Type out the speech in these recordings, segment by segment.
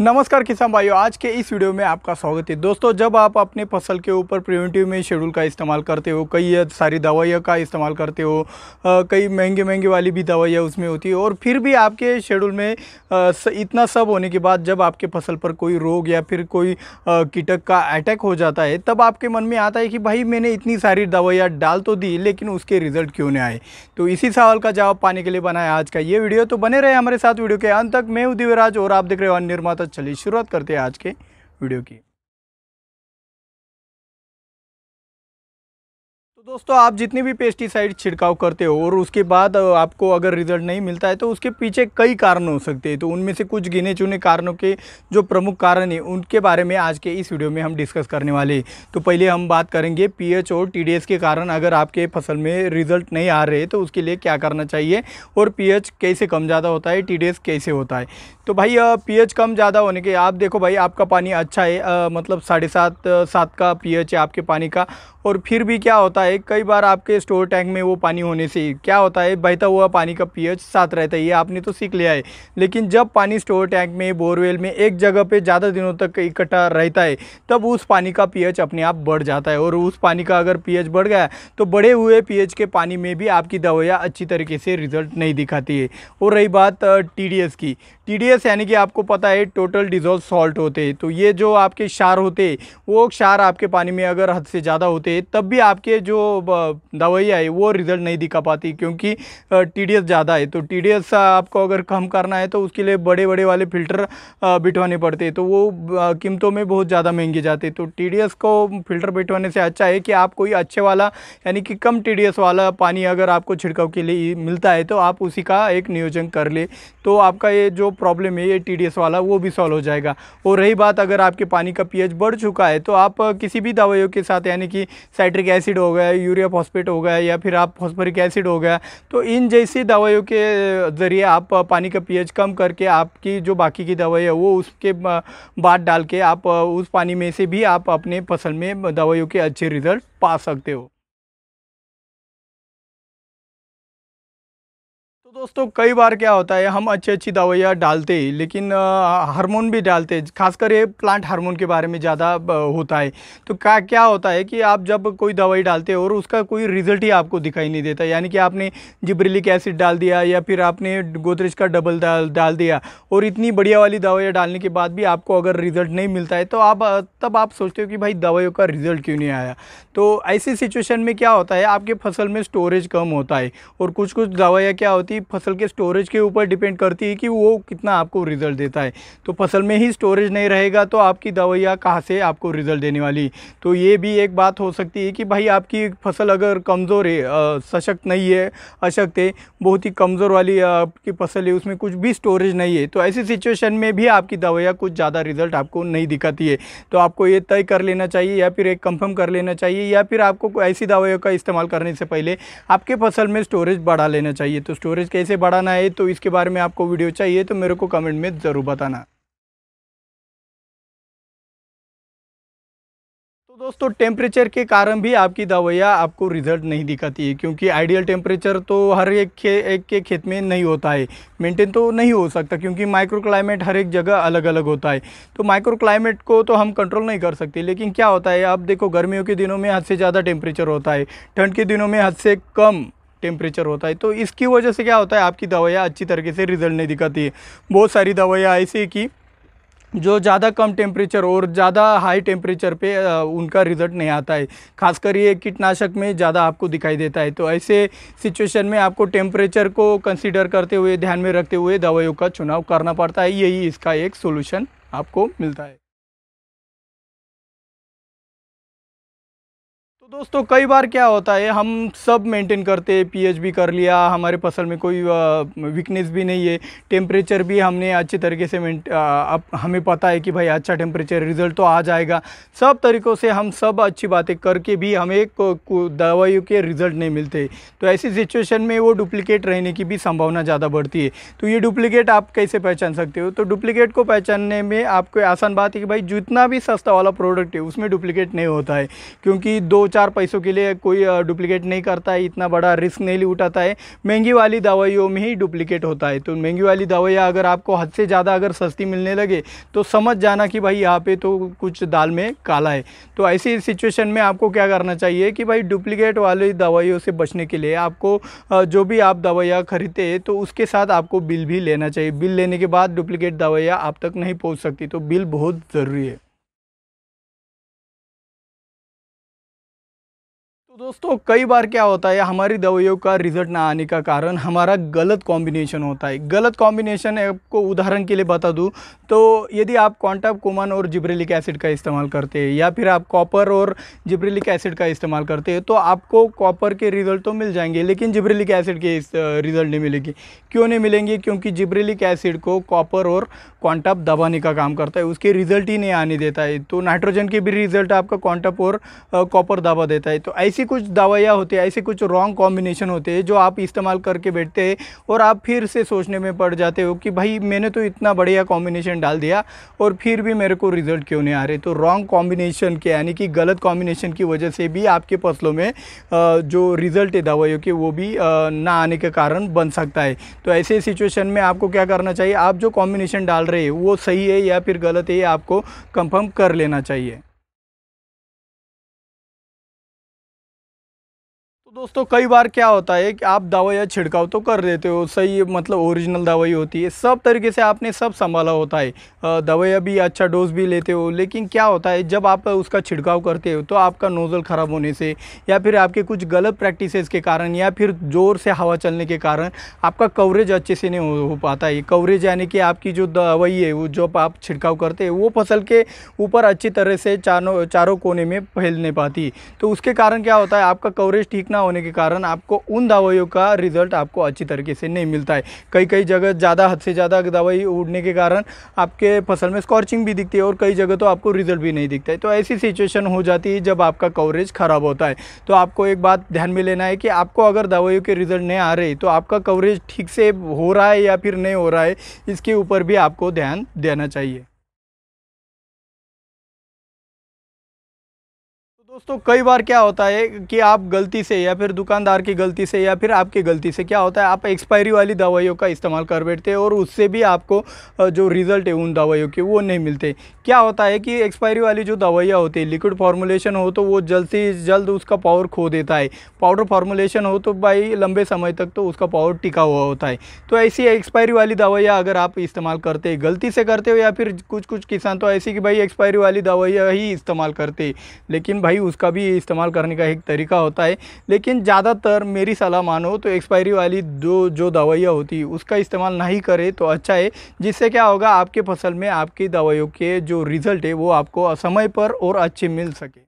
नमस्कार किसान भाइयों आज के इस वीडियो में आपका स्वागत है दोस्तों जब आप अपने फसल के ऊपर प्रिवेंटिव में शेड्यूल का इस्तेमाल करते हो कई सारी दवाइयों का इस्तेमाल करते हो कई महंगे महंगे वाली भी दवाइयाँ उसमें होती है और फिर भी आपके शेड्यूल में इतना सब होने के बाद जब आपके फसल पर कोई रोग या फिर कोई कीटक का अटैक हो जाता है तब आपके मन में आता है कि भाई मैंने इतनी सारी दवाइयाँ डाल तो दी लेकिन उसके रिजल्ट क्यों नहीं आए तो इसी सवाल का जवाब पाने के लिए बनाया आज का ये वीडियो तो बने रहे हमारे साथ वीडियो के अंत तक मैं उदयराज और आप देख रहे हो निर्माता चलिए शुरुआत करते हैं आज के वीडियो की दोस्तों आप जितनी भी पेस्टिसाइड छिड़काव करते हो और उसके बाद आपको अगर रिजल्ट नहीं मिलता है तो उसके पीछे कई कारण हो सकते हैं तो उनमें से कुछ गिने चुने कारणों के जो प्रमुख कारण हैं उनके बारे में आज के इस वीडियो में हम डिस्कस करने वाले तो पहले हम बात करेंगे पीएच और टी के कारण अगर आपके फसल में रिजल्ट नहीं आ रहे तो उसके लिए क्या करना चाहिए और पी कैसे कम ज़्यादा होता है टी कैसे होता है तो भाई पी कम ज़्यादा होने के आप देखो भाई आपका पानी अच्छा है मतलब साढ़े सात सात का पी है आपके पानी का और फिर भी क्या होता है कई बार आपके स्टोर टैंक में वो पानी होने से क्या होता है बहता हुआ पानी का पीएच साथ रहता है ये आपने तो सीख लिया है लेकिन जब पानी स्टोर टैंक में बोरवेल में एक जगह पे ज़्यादा दिनों तक इकट्ठा रहता है तब उस पानी का पीएच अपने आप बढ़ जाता है और उस पानी का अगर पीएच बढ़ गया तो बढ़े हुए पीएच के पानी में भी आपकी दवाइयाँ अच्छी तरीके से रिजल्ट नहीं दिखाती है और रही बात टी की टी यानी कि आपको पता है टोटल डिजोल्व सॉल्ट होते हैं तो ये जो आपके क्षार होते वो क्षार आपके पानी में अगर हद से ज़्यादा होते तब भी आपके जो दवाई है वो रिज़ल्ट नहीं दिखा पाती क्योंकि टी ज़्यादा है तो टी आपको अगर कम करना है तो उसके लिए बड़े बड़े वाले फ़िल्टर बिठवाने पड़ते तो वो कीमतों में बहुत ज़्यादा महंगे जाते तो टी को फ़िल्टर बिठवाने से अच्छा है कि आप कोई अच्छे वाला यानी कि कम टी वाला पानी अगर आपको छिड़काव के लिए मिलता है तो आप उसी का एक नियोजन कर ले तो आपका ये जो प्रॉब्लम है ये टी वाला वो भी सॉल्व हो जाएगा और रही बात अगर आपके पानी का पीएच बढ़ चुका है तो आप किसी भी दवाइयों के साथ यानी कि साइट्रिक एसिड हो गया यूरिया फॉस्फेट हो गया या फिर आप फॉस्फोरिक एसिड हो गया तो इन जैसी दवाइयों के ज़रिए आप पानी का पीएच कम करके आपकी जो बाकी की दवाई है वो उसके बाद डाल के आप उस पानी में से भी आप अपने फसल में दवाइयों के अच्छे रिजल्ट पा सकते हो दोस्तों कई बार क्या होता है हम अच्छी अच्छी दवाइयाँ डालते हैं लेकिन हार्मोन भी डालते हैं खासकर ये प्लांट हार्मोन के बारे में ज़्यादा होता है तो क्या क्या होता है कि आप जब कोई दवाई डालते हो और उसका कोई रिजल्ट ही आपको दिखाई नहीं देता यानी कि आपने जिब्रिलिक एसिड डाल दिया या फिर आपने गोदरेज का डबल डाल डाल दिया और इतनी बढ़िया वाली दवाइयाँ डालने के बाद भी आपको अगर रिजल्ट नहीं मिलता है तो आप तब आप सोचते हो कि भाई दवाइयों का रिजल्ट क्यों नहीं आया तो ऐसी सिचुएशन में क्या होता है आपके फसल में स्टोरेज कम होता है और कुछ कुछ दवाइयाँ क्या होती फसल के स्टोरेज के ऊपर डिपेंड करती है कि वो कितना आपको रिजल्ट देता है तो फसल में ही स्टोरेज नहीं रहेगा तो आपकी दवाइयाँ कहाँ से आपको रिजल्ट देने वाली तो ये भी एक बात हो सकती है कि भाई आपकी फसल अगर कमज़ोर है सशक्त नहीं है अशक्त है बहुत ही कमज़ोर वाली आपकी फसल है उसमें कुछ भी स्टोरेज नहीं है तो ऐसी सिचुएशन में भी आपकी दवाइयाँ कुछ ज़्यादा रिजल्ट आपको नहीं दिखाती है तो आपको ये तय कर लेना चाहिए या फिर एक कंफर्म कर लेना चाहिए या फिर आपको ऐसी दवाइयों का इस्तेमाल करने से पहले आपके फसल में स्टोरेज बढ़ा लेना चाहिए तो स्टोरेज के कैसे बढ़ाना है तो इसके बारे में आपको वीडियो चाहिए तो मेरे को कमेंट में ज़रूर बताना तो दोस्तों टेम्परेचर के कारण भी आपकी दवाइयाँ आपको रिजल्ट नहीं दिखाती है क्योंकि आइडियल टेम्परेचर तो हर एक खे एक के खेत में नहीं होता है मेंटेन तो नहीं हो सकता क्योंकि माइक्रो क्लाइमेट हर एक जगह अलग अलग होता है तो माइक्रो क्लाइमेट को तो हम कंट्रोल नहीं कर सकते लेकिन क्या होता है आप देखो गर्मियों के दिनों में हद से ज़्यादा टेम्परेचर होता है ठंड के दिनों में हद से कम टेम्परेचर होता है तो इसकी वजह से क्या होता है आपकी दवाइयाँ अच्छी तरीके से रिजल्ट नहीं दिखाती है बहुत सारी दवाइयाँ ऐसी कि जो ज़्यादा कम टेम्परेचर और ज़्यादा हाई टेम्परेचर पे उनका रिज़ल्ट नहीं आता है खासकर ये कीटनाशक में ज़्यादा आपको दिखाई देता है तो ऐसे सिचुएशन में आपको टेम्परेचर को कंसिडर करते हुए ध्यान में रखते हुए दवाइयों का चुनाव करना पड़ता है यही इसका एक सोल्यूशन आपको मिलता है दोस्तों कई बार क्या होता है हम सब मेंटेन करते हैं पीएच भी कर लिया हमारे फसल में कोई वीकनेस भी नहीं है टेम्परेचर भी हमने अच्छे तरीके से अब हमें पता है कि भाई अच्छा टेम्परेचर रिजल्ट तो आ जाएगा सब तरीक़ों से हम सब अच्छी बातें करके भी हमें दवाइयों के रिज़ल्ट नहीं मिलते तो ऐसी सिचुएशन में वो डुप्लीकेट रहने की भी संभावना ज़्यादा बढ़ती है तो ये डुप्लीकेट आप कैसे पहचान सकते हो तो डुप्लीकेट को पहचानने में आपको आसान बात है कि भाई जितना भी सस्ता वाला प्रोडक्ट है उसमें डुप्लीकेट नहीं होता है क्योंकि दो चार पैसों के लिए कोई डुप्लीकेट नहीं करता है इतना बड़ा रिस्क नहीं उठाता है महंगी वाली दवाइयों में ही डुप्लीकेट होता है तो महंगी वाली दवाइयाँ अगर आपको हद से ज़्यादा अगर सस्ती मिलने लगे तो समझ जाना कि भाई यहाँ पे तो कुछ दाल में काला है तो ऐसी सिचुएशन में आपको क्या करना चाहिए कि भाई डुप्लीकेट वाली दवाइयों से बचने के लिए आपको जो भी आप दवाइयाँ खरीदते हैं तो उसके साथ आपको बिल भी लेना चाहिए बिल लेने के बाद डुप्लीकेट दवाइयाँ आप तक नहीं पहुँच सकती तो बिल बहुत ज़रूरी है दोस्तों कई बार क्या होता है हमारी दवाइयों का रिजल्ट ना आने का कारण हमारा गलत कॉम्बिनेशन होता है गलत कॉम्बिनेशन आपको उदाहरण के लिए बता दूं तो यदि आप क्वांटाप कोमन और जिब्रेलिक एसिड का इस्तेमाल करते हैं या फिर आप कॉपर और जिब्रेलिक एसिड का इस्तेमाल करते हैं तो आपको कॉपर के रिजल्ट तो मिल जाएंगे लेकिन जिब्रेलिक एसिड के रिज़ल्ट नहीं मिलेंगे क्यों नहीं मिलेंगे क्योंकि जिब्रेलिक एसिड को कॉपर और क्वांटाप दबाने का काम करता है उसके रिज़ल्ट ही नहीं आने देता है तो नाइट्रोजन के भी रिज़ल्ट आपका क्वांटप और कॉपर दबा देता है तो ऐसी कुछ दवाइयाँ होती है ऐसे कुछ रॉन्ग कॉम्बिनेशन होते हैं जो आप इस्तेमाल करके बैठते हैं और आप फिर से सोचने में पड़ जाते हो कि भाई मैंने तो इतना बढ़िया कॉम्बिनेशन डाल दिया और फिर भी मेरे को रिजल्ट क्यों नहीं आ रहे तो रॉन्ग कॉम्बिनेशन के यानी कि गलत कॉम्बिनेशन की वजह से भी आपके फसलों में जो रिज़ल्ट है दवाइयों के वो भी ना आने के कारण बन सकता है तो ऐसे सिचुएशन में आपको क्या करना चाहिए आप जो कॉम्बिनेशन डाल रहे हैं वो सही है या फिर गलत है ये आपको कंफर्म कर लेना चाहिए तो दोस्तों कई बार क्या होता है कि आप दवाई या छिड़काव तो कर देते हो सही मतलब ओरिजिनल दवाई होती है सब तरीके से आपने सब संभाला होता है दवाइयाँ भी अच्छा डोज भी लेते हो लेकिन क्या होता है जब आप उसका छिड़काव करते हो तो आपका नोज़ल ख़राब होने से या फिर आपके कुछ गलत प्रैक्टिसेस के कारण या फिर ज़ोर से हवा चलने के कारण आपका कवरेज अच्छे से नहीं हो, हो पाता है कवरेज यानी कि आपकी जो दवाई है वो जब आप छिड़काव करते हैं वो फसल के ऊपर अच्छी तरह से चारों चारों कोने में फैल नहीं पाती तो उसके कारण क्या होता है आपका कवरेज ठीक ना ना होने के कारण आपको उन दवाइयों का रिजल्ट आपको अच्छी तरीके से नहीं मिलता है कई कई जगह ज़्यादा हद से ज़्यादा दवाई उड़ने के कारण आपके फसल में स्कॉर्चिंग भी दिखती है और कई जगह तो आपको रिजल्ट भी नहीं दिखता है तो ऐसी सिचुएशन हो जाती है जब आपका कवरेज ख़राब होता है तो आपको एक बात ध्यान में लेना है कि आपको अगर दवाइयों के रिजल्ट नहीं आ रहे तो आपका कवरेज ठीक से हो रहा है या फिर नहीं हो रहा है इसके ऊपर भी आपको ध्यान देना चाहिए दोस्तों कई बार क्या होता है कि आप गलती से या फिर दुकानदार की गलती से या फिर आपकी गलती से क्या होता है आप एक्सपायरी वाली दवाइयों का इस्तेमाल कर बैठते हैं और उससे भी आपको जो रिज़ल्ट है उन दवाइयों के वो नहीं मिलते क्या होता है कि एक्सपायरी वाली जो दवाइयाँ होती है लिक्विड फार्मूलेशन हो तो वो जल्द से जल्द उसका पावर खो देता है पाउडर फार्मूलेशन हो तो भाई लंबे समय तक तो उसका पावर टिका हुआ होता है तो ऐसी एक्सपायरी वाली दवाइयाँ अगर आप इस्तेमाल करते गलती से करते हो या फिर कुछ कुछ किसान तो ऐसी कि भाई एक्सपायरी वाली दवाइयाँ ही इस्तेमाल करते लेकिन भाई ही उसका भी इस्तेमाल करने का एक तरीका होता है लेकिन ज़्यादातर मेरी सलाह मानो तो एक्सपायरी वाली जो जो दवाइयाँ होती है उसका इस्तेमाल नहीं करें तो अच्छा है जिससे क्या होगा आपके फसल में आपकी दवाइयों के जो रिज़ल्ट है वो आपको समय पर और अच्छे मिल सके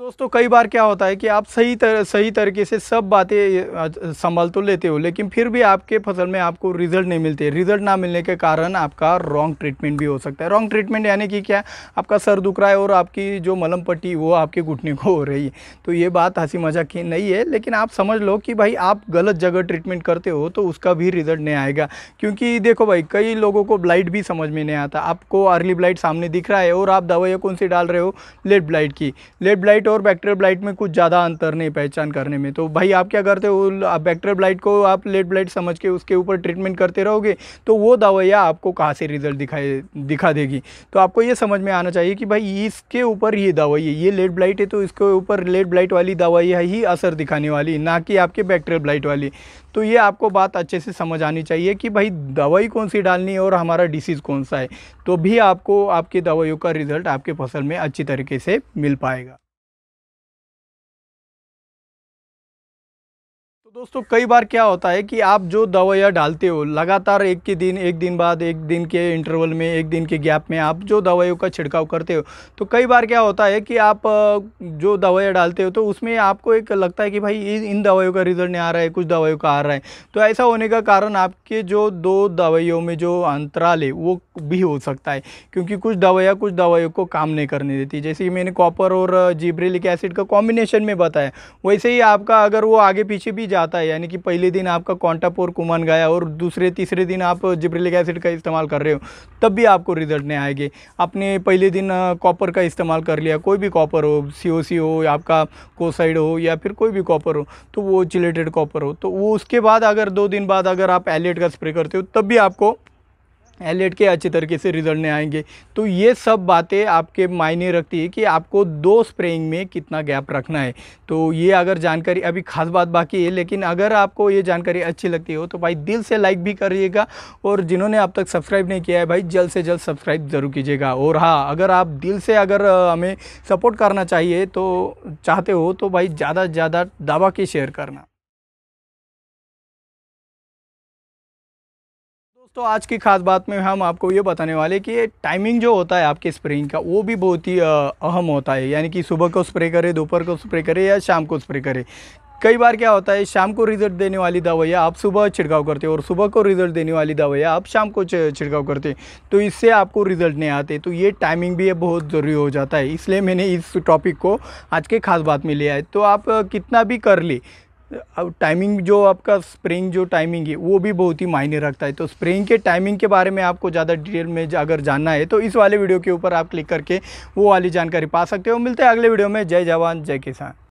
दोस्तों कई बार क्या होता है कि आप सही तर, सही तरीके से सब बातें संभाल तो लेते हो लेकिन फिर भी आपके फसल में आपको रिजल्ट नहीं मिलते रिजल्ट ना मिलने के कारण आपका रॉन्ग ट्रीटमेंट भी हो सकता है रॉन्ग ट्रीटमेंट यानी कि क्या आपका सर दुख रहा है और आपकी जो मलम पट्टी वो आपके घुटने को हो रही है तो ये बात हंसी मजाक की नहीं है लेकिन आप समझ लो कि भाई आप गलत जगह ट्रीटमेंट करते हो तो उसका भी रिजल्ट नहीं आएगा क्योंकि देखो भाई कई लोगों को ब्लाइट भी समझ में नहीं आता आपको अर्ली ब्लाइट सामने दिख रहा है और आप दवाइयाँ कौन सी डाल रहे हो लेट ब्लाइट की लेट ब्लाइट और बैक्टेरियल ब्लाइट में कुछ ज़्यादा अंतर नहीं पहचान करने में तो भाई आप क्या करते हो बैक्टेरियल ब्लाइट को आप लेट ब्लाइट समझ के उसके ऊपर ट्रीटमेंट करते रहोगे तो वो दवाइयाँ आपको कहाँ से रिजल्ट दिखाए दिखा देगी तो आपको ये समझ में आना चाहिए कि भाई इसके ऊपर ये दवाई है ये लेट ब्लाइट है तो इसके ऊपर लेट ब्लाइट वाली दवाई ही असर दिखाने वाली ना कि आपके बैक्टेरियल ब्लाइट वाली तो ये आपको बात अच्छे से समझ आनी चाहिए कि भाई दवाई कौन सी डालनी है और हमारा डिसीज़ कौन सा है तो भी आपको आपकी दवाइयों का रिज़ल्ट आपके फसल में अच्छी तरीके से मिल पाएगा तो दोस्तों कई बार क्या होता है कि आप जो दवाइयाँ डालते हो लगातार एक के दिन एक दिन बाद एक दिन के इंटरवल में एक दिन के गैप में आप जो दवाइयों का छिड़काव करते हो तो कई बार क्या होता है कि आप जो दवाइयाँ डालते हो तो उसमें आपको एक लगता है कि भाई इन दवाइयों का रिजल्ट नहीं आ रहा है कुछ दवाइयों का आ रहा है तो ऐसा होने का कारण आपके जो दो दवाइयों में जो अंतराल है वो भी हो सकता है क्योंकि कुछ दवाइयाँ कुछ दवाइयों को काम नहीं करने देती जैसे कि मैंने कॉपर और जीब्रिलिक एसिड का कॉम्बिनेशन में बताया वैसे ही आपका अगर वो आगे पीछे भी जा आता है यानी कि पहले दिन आपका कॉन्टापोर कुमान गया और दूसरे तीसरे दिन आप जिब्रिलिक एसिड का इस्तेमाल कर रहे हो तब भी आपको रिजल्ट नहीं आएंगे आपने पहले दिन कॉपर का इस्तेमाल कर लिया कोई भी कॉपर हो सी हो या आपका कोसाइड हो या फिर कोई भी कॉपर हो तो वो चिलेटेड कॉपर हो तो वो उसके बाद अगर दो दिन बाद अगर आप एलेट का स्प्रे करते हो तब भी आपको एलेट के अच्छे तरीके से रिजल्ट नहीं आएंगे तो ये सब बातें आपके मायने रखती है कि आपको दो स्प्रेइंग में कितना गैप रखना है तो ये अगर जानकारी अभी खास बात बाकी है लेकिन अगर आपको ये जानकारी अच्छी लगती हो तो भाई दिल से लाइक भी करिएगा और जिन्होंने अब तक सब्सक्राइब नहीं किया है भाई जल्द से जल्द सब्सक्राइब ज़रूर कीजिएगा और हाँ अगर आप दिल से अगर हमें सपोर्ट करना चाहिए तो चाहते हो तो भाई ज़्यादा से ज़्यादा दावा के शेयर करना दोस्तों आज की खास बात में हम आपको ये बताने वाले कि टाइमिंग जो होता है आपके स्प्रेइंग का वो भी बहुत ही अहम होता है यानी कि सुबह को स्प्रे करें दोपहर को स्प्रे करें या शाम को स्प्रे करें कई बार क्या होता है शाम को रिजल्ट देने वाली दवाइयाँ आप सुबह छिड़काव करते हो और सुबह को रिजल्ट देने वाली दवाइयाँ आप शाम को छिड़काव करते तो इससे आपको रिजल्ट नहीं आते तो ये टाइमिंग भी बहुत ज़रूरी हो जाता है इसलिए मैंने इस टॉपिक को आज के खास बात में लिया है तो आप कितना भी कर ले अब टाइमिंग जो आपका स्प्रिंग जो टाइमिंग है वो भी बहुत ही मायने रखता है तो स्प्रिंग के टाइमिंग के बारे में आपको ज़्यादा डिटेल में अगर जानना है तो इस वाले वीडियो के ऊपर आप क्लिक करके वो वाली जानकारी पा सकते हो मिलते हैं अगले वीडियो में जय जवान जय किसान